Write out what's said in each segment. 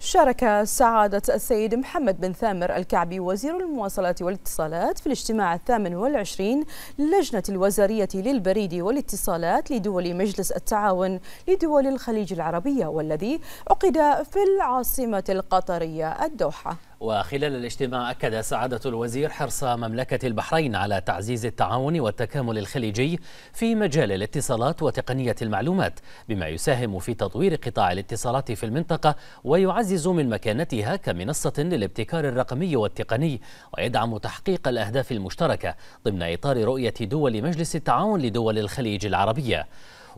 شارك سعادة السيد محمد بن ثامر الكعبي وزير المواصلات والاتصالات في الاجتماع الثامن والعشرين للجنة الوزارية للبريد والاتصالات لدول مجلس التعاون لدول الخليج العربية والذي عقد في العاصمة القطرية الدوحة وخلال الاجتماع أكد سعادة الوزير حرص مملكة البحرين على تعزيز التعاون والتكامل الخليجي في مجال الاتصالات وتقنية المعلومات بما يساهم في تطوير قطاع الاتصالات في المنطقة ويعزز من مكانتها كمنصة للابتكار الرقمي والتقني ويدعم تحقيق الأهداف المشتركة ضمن إطار رؤية دول مجلس التعاون لدول الخليج العربية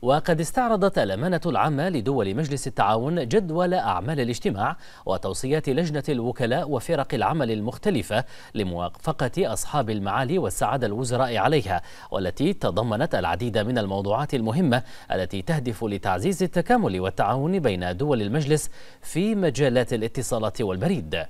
وقد استعرضت الأمانة العامة لدول مجلس التعاون جدول أعمال الاجتماع وتوصيات لجنة الوكلاء وفرق العمل المختلفة لموافقة أصحاب المعالي والسعادة الوزراء عليها والتي تضمنت العديد من الموضوعات المهمة التي تهدف لتعزيز التكامل والتعاون بين دول المجلس في مجالات الاتصالات والبريد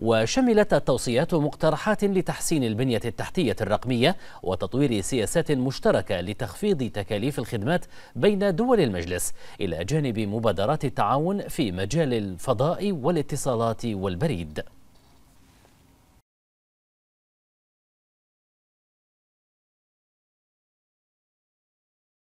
وشملت التوصيات مقترحات لتحسين البنية التحتية الرقمية وتطوير سياسات مشتركة لتخفيض تكاليف الخدمات بين دول المجلس إلى جانب مبادرات التعاون في مجال الفضاء والاتصالات والبريد